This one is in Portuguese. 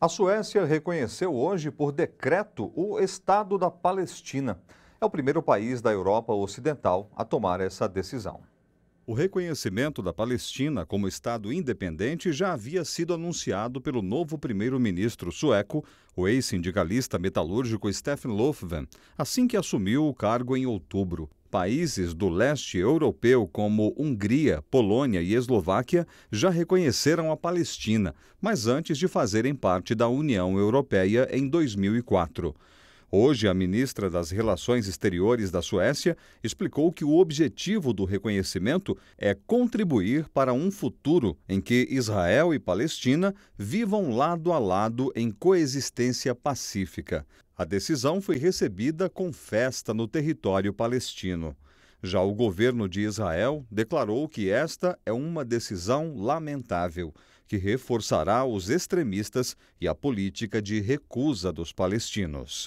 A Suécia reconheceu hoje, por decreto, o Estado da Palestina. É o primeiro país da Europa Ocidental a tomar essa decisão. O reconhecimento da Palestina como Estado independente já havia sido anunciado pelo novo primeiro-ministro sueco, o ex-sindicalista metalúrgico Stefan Löfven, assim que assumiu o cargo em outubro. Países do leste europeu, como Hungria, Polônia e Eslováquia, já reconheceram a Palestina, mas antes de fazerem parte da União Europeia em 2004. Hoje, a ministra das Relações Exteriores da Suécia explicou que o objetivo do reconhecimento é contribuir para um futuro em que Israel e Palestina vivam lado a lado em coexistência pacífica. A decisão foi recebida com festa no território palestino. Já o governo de Israel declarou que esta é uma decisão lamentável, que reforçará os extremistas e a política de recusa dos palestinos.